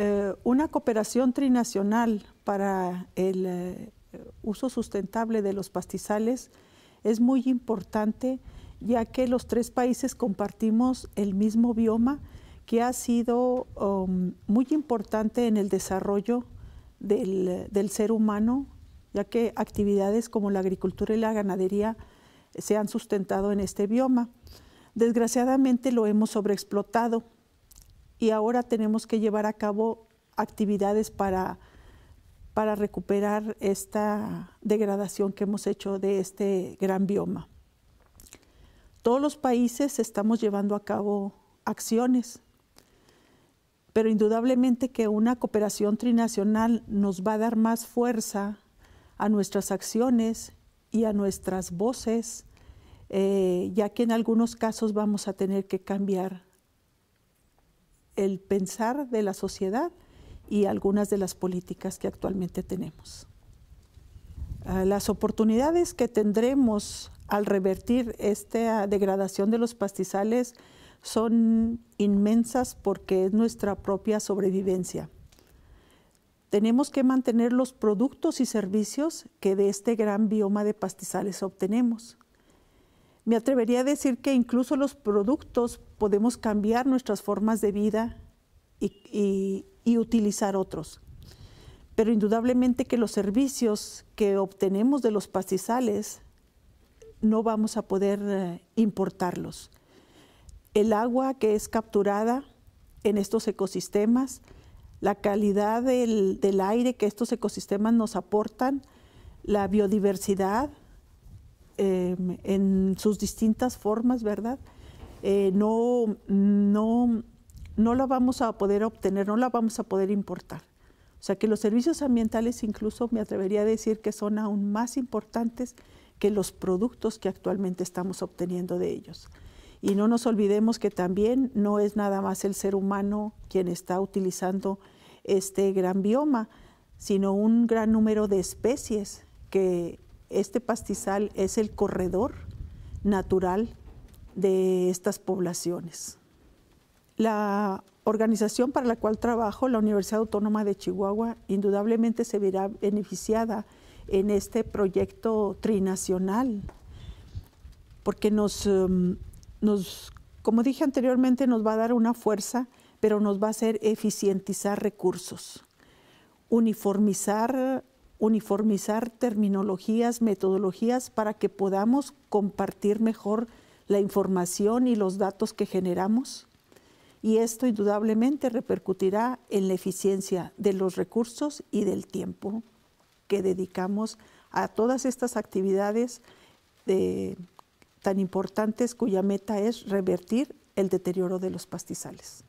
Eh, una cooperación trinacional para el eh, uso sustentable de los pastizales es muy importante ya que los tres países compartimos el mismo bioma que ha sido um, muy importante en el desarrollo del, del, ser humano, ya que actividades como la agricultura y la ganadería se han sustentado en este bioma. Desgraciadamente lo hemos sobreexplotado y ahora tenemos que llevar a cabo actividades para, para recuperar esta degradación que hemos hecho de este gran bioma. Todos los países estamos llevando a cabo acciones, pero indudablemente que una cooperación trinacional nos va a dar más fuerza a nuestras acciones y a nuestras voces, eh, ya que en algunos casos vamos a tener que cambiar el pensar de la sociedad y algunas de las políticas que actualmente tenemos. Ah, las oportunidades que tendremos al revertir esta degradación de los pastizales son inmensas porque es nuestra propia sobrevivencia. Tenemos que mantener los productos y servicios que de este gran bioma de pastizales obtenemos. Me atrevería a decir que incluso los productos podemos cambiar nuestras formas de vida y, utilizar otros. Pero indudablemente que los servicios que obtenemos de los pastizales no vamos a poder eh, importarlos. El agua que es capturada en estos ecosistemas, la calidad del, aire que estos ecosistemas nos aportan, la biodiversidad, Em, en sus distintas formas, ¿verdad? Eh, no, no, no la vamos a poder obtener, no la vamos a poder importar. O sea que los servicios ambientales incluso me atrevería a decir que son aún más importantes que los productos que actualmente estamos obteniendo de ellos. Y no nos olvidemos que también no es nada más el ser humano quien está utilizando este gran bioma, sino un gran número de especies que este pastizal es el corredor natural de estas poblaciones. La organización para la cual trabajo, la Universidad Autónoma de Chihuahua, indudablemente se verá beneficiada en este proyecto trinacional, porque nos, em, como dije anteriormente, nos va a dar una fuerza, pero nos va a hacer eficientizar recursos, uniformizar uniformizar terminologías, metodologías para que podamos compartir mejor la información y los datos que generamos. Y esto indudablemente repercutirá en la eficiencia de los recursos y del tiempo que dedicamos a todas estas actividades tan importantes cuya meta es revertir el deterioro de los pastizales.